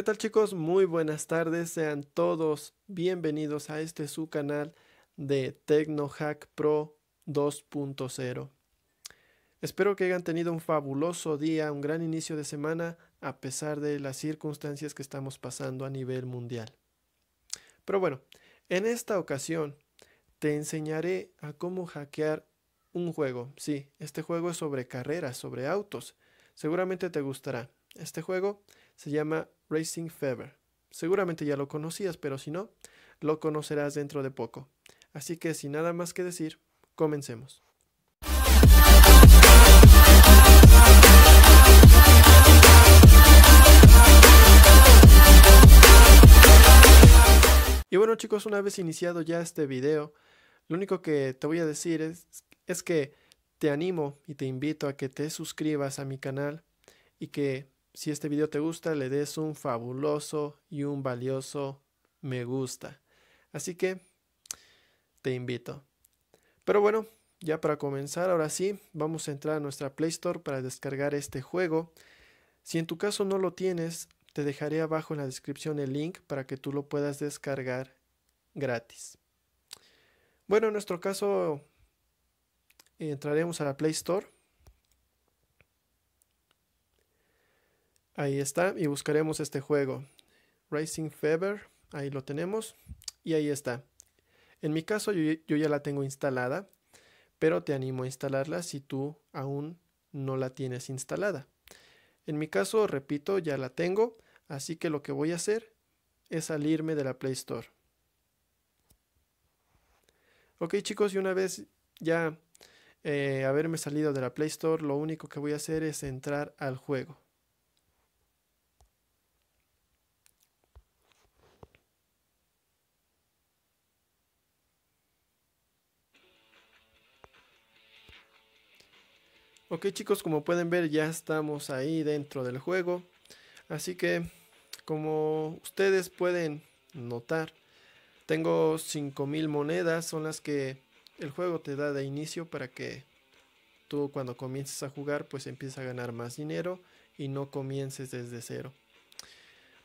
¿Qué tal chicos? Muy buenas tardes, sean todos bienvenidos a este su canal de TecnoHack Pro 2.0. Espero que hayan tenido un fabuloso día, un gran inicio de semana, a pesar de las circunstancias que estamos pasando a nivel mundial. Pero bueno, en esta ocasión te enseñaré a cómo hackear un juego. Sí, este juego es sobre carreras, sobre autos. Seguramente te gustará. Este juego se llama Racing Fever. Seguramente ya lo conocías, pero si no, lo conocerás dentro de poco. Así que sin nada más que decir, comencemos. Y bueno chicos, una vez iniciado ya este video, lo único que te voy a decir es, es que te animo y te invito a que te suscribas a mi canal y que si este video te gusta, le des un fabuloso y un valioso me gusta. Así que te invito. Pero bueno, ya para comenzar, ahora sí, vamos a entrar a nuestra Play Store para descargar este juego. Si en tu caso no lo tienes, te dejaré abajo en la descripción el link para que tú lo puedas descargar gratis. Bueno, en nuestro caso entraremos a la Play Store Ahí está, y buscaremos este juego. Racing Fever, ahí lo tenemos, y ahí está. En mi caso yo, ya la tengo instalada, pero te animo a instalarla si tú aún no la tienes instalada. En mi caso, repito, ya la tengo, así que lo que voy a hacer es salirme de la Play Store. Ok chicos, y una vez ya eh, haberme salido de la Play Store, lo único que voy a hacer es entrar al juego. Ok chicos, como pueden ver ya estamos ahí dentro del juego. Así que como ustedes pueden notar, tengo 5000 monedas, son las que el juego te da de inicio para que tú cuando comiences a jugar pues empieces a ganar más dinero y no comiences desde cero.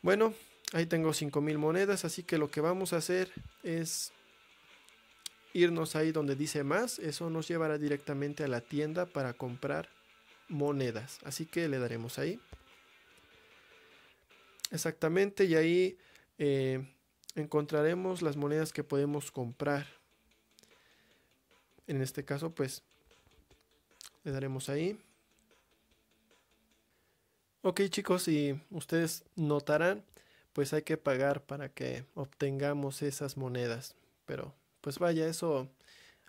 Bueno, ahí tengo 5000 monedas, así que lo que vamos a hacer es irnos ahí donde dice más, eso nos llevará directamente a la tienda para comprar monedas. Así que le daremos ahí. Exactamente, y ahí eh, encontraremos las monedas que podemos comprar. En este caso, pues, le daremos ahí. Ok chicos, y ustedes notarán, pues hay que pagar para que obtengamos esas monedas, pero pues vaya, eso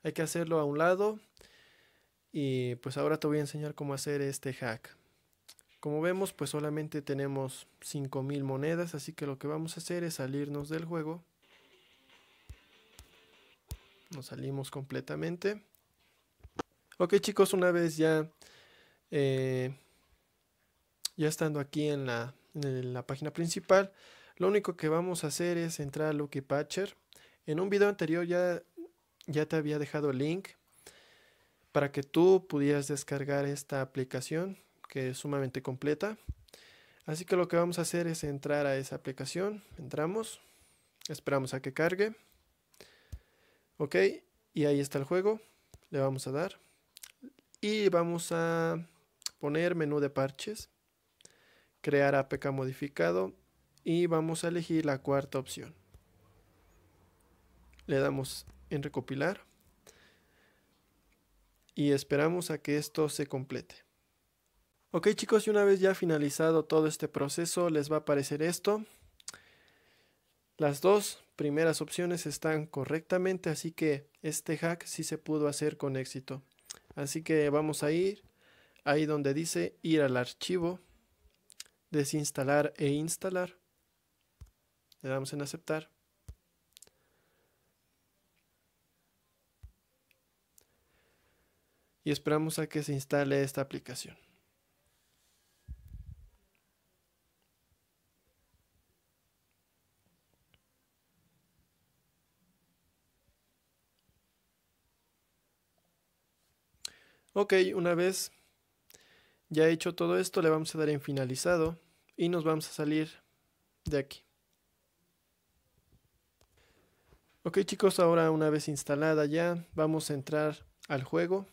hay que hacerlo a un lado. Y pues ahora te voy a enseñar cómo hacer este hack. Como vemos, pues solamente tenemos 5000 monedas, así que lo que vamos a hacer es salirnos del juego. Nos salimos completamente. Ok chicos, una vez ya, eh, ya estando aquí en la, en la página principal, lo único que vamos a hacer es entrar a Lucky Patcher. En un video anterior ya, ya te había dejado el link para que tú pudieras descargar esta aplicación que es sumamente completa. Así que lo que vamos a hacer es entrar a esa aplicación. Entramos. Esperamos a que cargue. Ok. Y ahí está el juego. Le vamos a dar. Y vamos a poner menú de parches. Crear APK modificado. Y vamos a elegir la cuarta opción. Le damos en recopilar y esperamos a que esto se complete. Ok chicos, y una vez ya finalizado todo este proceso, les va a aparecer esto. Las dos primeras opciones están correctamente, así que este hack sí se pudo hacer con éxito. Así que vamos a ir ahí donde dice ir al archivo, desinstalar e instalar. Le damos en aceptar. y esperamos a que se instale esta aplicación. Ok, una vez ya hecho todo esto, le vamos a dar en finalizado y nos vamos a salir de aquí. Ok chicos, ahora una vez instalada ya, vamos a entrar al juego.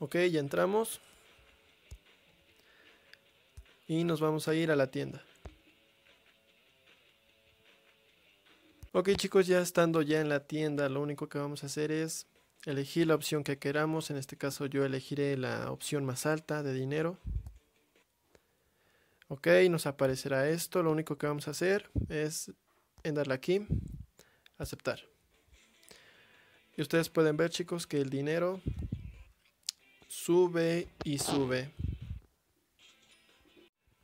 Ok, ya entramos. Y nos vamos a ir a la tienda. Ok chicos, ya estando ya en la tienda, lo único que vamos a hacer es elegir la opción que queramos. En este caso yo elegiré la opción más alta de dinero. Ok, nos aparecerá esto. Lo único que vamos a hacer es en darle aquí, aceptar. Y ustedes pueden ver chicos que el dinero sube y sube.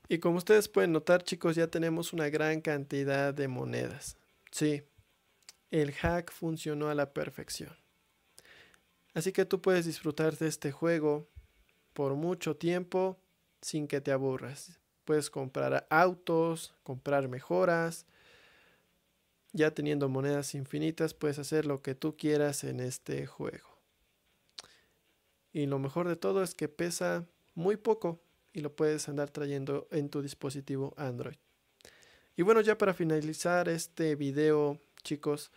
Y como ustedes pueden notar chicos ya tenemos una gran cantidad de monedas. Sí, el hack funcionó a la perfección. Así que tú puedes disfrutar de este juego por mucho tiempo sin que te aburras. Puedes comprar autos, comprar mejoras. Ya teniendo monedas infinitas puedes hacer lo que tú quieras en este juego. Y lo mejor de todo es que pesa muy poco y lo puedes andar trayendo en tu dispositivo Android. Y bueno, ya para finalizar este video, chicos,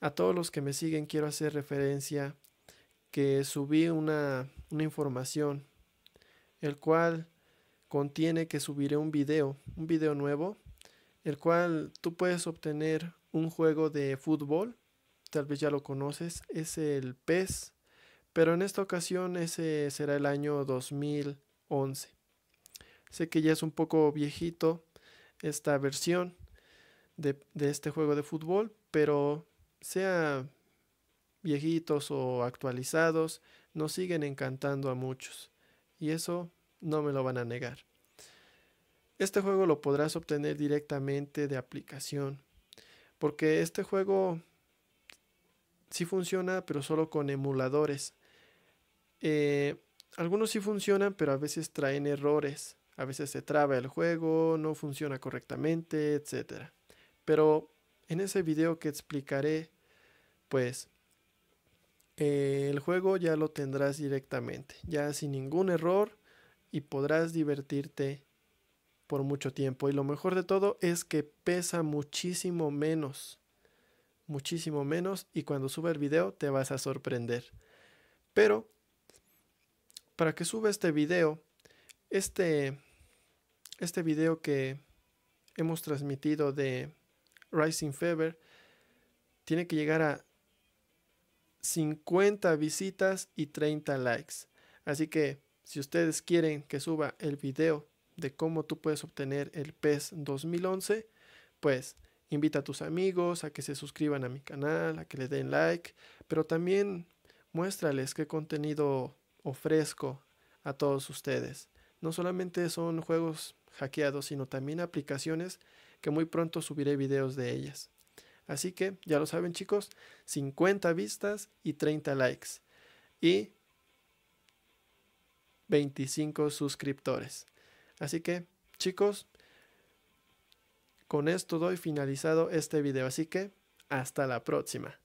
a todos los que me siguen quiero hacer referencia que subí una, información, el cual contiene que subiré un video, un video nuevo, el cual tú puedes obtener un juego de fútbol, tal vez ya lo conoces, es el PES pero en esta ocasión ese será el año 2011. Sé que ya es un poco viejito esta versión de, este juego de fútbol, pero sea viejitos o actualizados, nos siguen encantando a muchos. Y eso no me lo van a negar. Este juego lo podrás obtener directamente de aplicación. Porque este juego sí funciona, pero solo con emuladores. Eh, algunos sí funcionan, pero a veces traen errores. A veces se traba el juego, no funciona correctamente, etc. Pero en ese video que explicaré, pues eh, el juego ya lo tendrás directamente, ya sin ningún error y podrás divertirte por mucho tiempo. Y lo mejor de todo es que pesa muchísimo menos, muchísimo menos y cuando suba el video te vas a sorprender. Pero para que suba este video, este, este video que hemos transmitido de Rising Fever, tiene que llegar a 50 visitas y 30 likes. Así que si ustedes quieren que suba el video de cómo tú puedes obtener el PES 2011, pues invita a tus amigos a que se suscriban a mi canal, a que le den like, pero también muéstrales qué contenido ofrezco a todos ustedes. No solamente son juegos hackeados, sino también aplicaciones que muy pronto subiré videos de ellas. Así que ya lo saben chicos, 50 vistas y 30 likes y 25 suscriptores. Así que chicos, con esto doy finalizado este video, así que hasta la próxima.